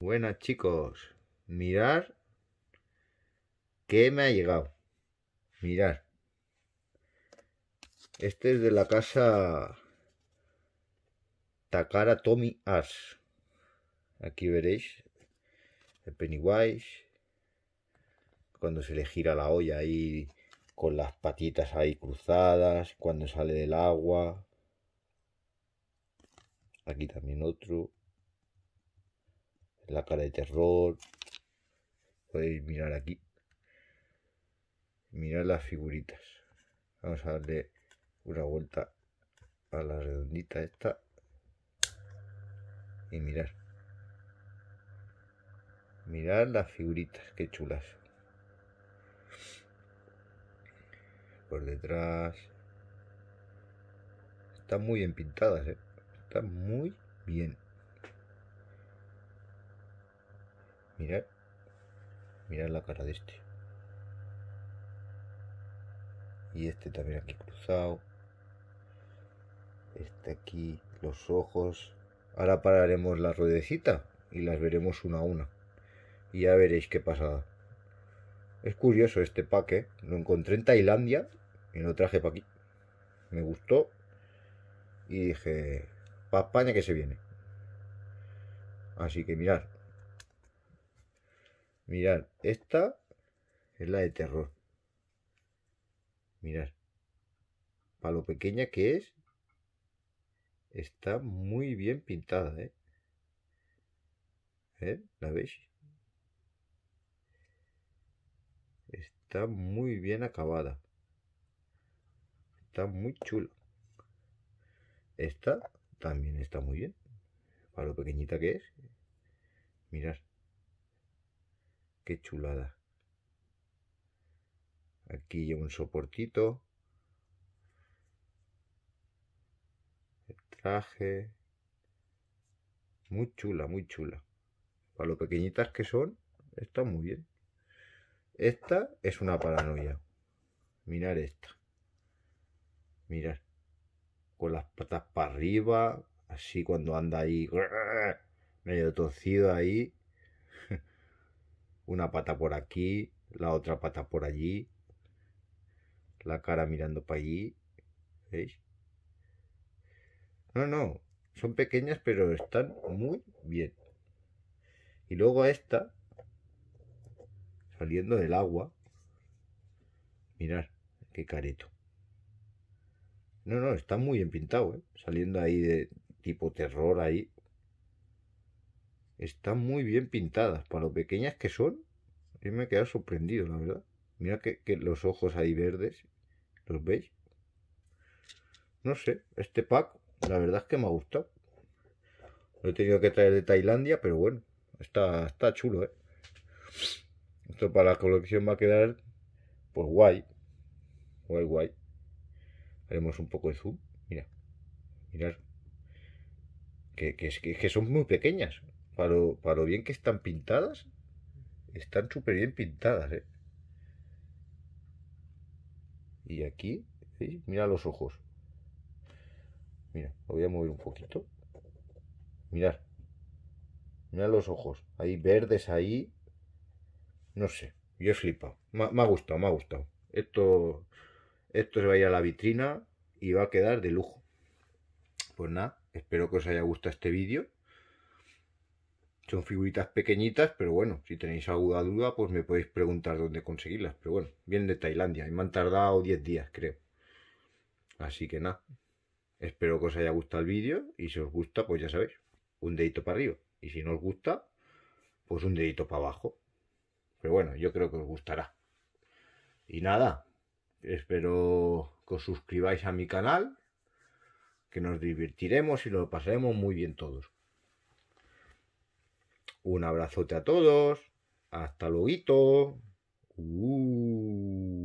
Buenas chicos, mirar qué me ha llegado. Mirar. Este es de la casa Takara Tommy Ash. Aquí veréis el Pennywise, cuando se le gira la olla ahí con las patitas ahí cruzadas, cuando sale del agua. Aquí también otro. La cara de terror. Podéis mirar aquí. Mirar las figuritas. Vamos a darle una vuelta a la redondita esta. Y mirar. mirar las figuritas, qué chulas. Por detrás. Están muy bien pintadas, eh. está Están muy bien. Mirad. Mirad la cara de este. Y este también aquí cruzado. Este aquí, los ojos. Ahora pararemos la ruedecita y las veremos una a una. Y ya veréis qué pasada. Es curioso este paque. ¿eh? Lo encontré en Tailandia y lo traje para aquí. Me gustó y dije, para España que se viene. Así que mirad. Mirad, esta es la de terror. Mirad. Para lo pequeña que es, está muy bien pintada, ¿eh? ¿Eh? ¿La veis? está muy bien acabada. Está muy chula. Esta también está muy bien. Para lo pequeñita que es. Mirad. Qué chulada. Aquí lleva un soportito. El traje. Muy chula, muy chula. Para lo pequeñitas que son, está muy bien. Esta es una paranoia. Mirar esta. Mirar. Con las patas para arriba, así cuando anda ahí, medio torcido ahí. Una pata por aquí, la otra pata por allí. La cara mirando para allí. ¿Veis? No, no. Son pequeñas, pero están muy bien. Y luego esta, saliendo del agua. Mirar, qué careto. No, no, está muy bien pintado, ¿eh? Saliendo ahí de tipo terror ahí. Están muy bien pintadas. Para lo pequeñas que son, yo me he quedado sorprendido, la verdad. Mira que, los ojos ahí verdes. ¿Los veis? No sé, este pack, la verdad es que me ha gustado. Lo he tenido que traer de Tailandia, pero bueno, está, está chulo, ¿eh? Esto para la colección va a quedar, pues guay. Guay, guay. Haremos un poco de zoom. Mira. Mirad. Que, que, son muy pequeñas. Para lo, para bien que están pintadas. Están súper bien pintadas, ¿eh? Y aquí, mira los ojos. Mira, lo voy a mover un poquito. Mirad. mira los ojos. Hay verdes ahí. No sé, yo he flipado. Me, ha gustado, me ha gustado. Esto, esto se va a ir a la vitrina y va a quedar de lujo. Pues nada, espero que os haya gustado este vídeo. Son figuritas pequeñitas, pero bueno, si tenéis alguna duda, pues me podéis preguntar dónde conseguirlas. Pero bueno, vienen de Tailandia y me han tardado 10 días, creo. Así que nada, espero que os haya gustado el vídeo y si os gusta, pues ya sabéis, un dedito para arriba. Y si no os gusta, pues un dedito para abajo. Pero bueno, yo creo que os gustará. Y nada, espero que os suscribáis a mi canal, que nos divertiremos y lo pasaremos muy bien todos. Un abrazote a todos. Hasta luego. Uh.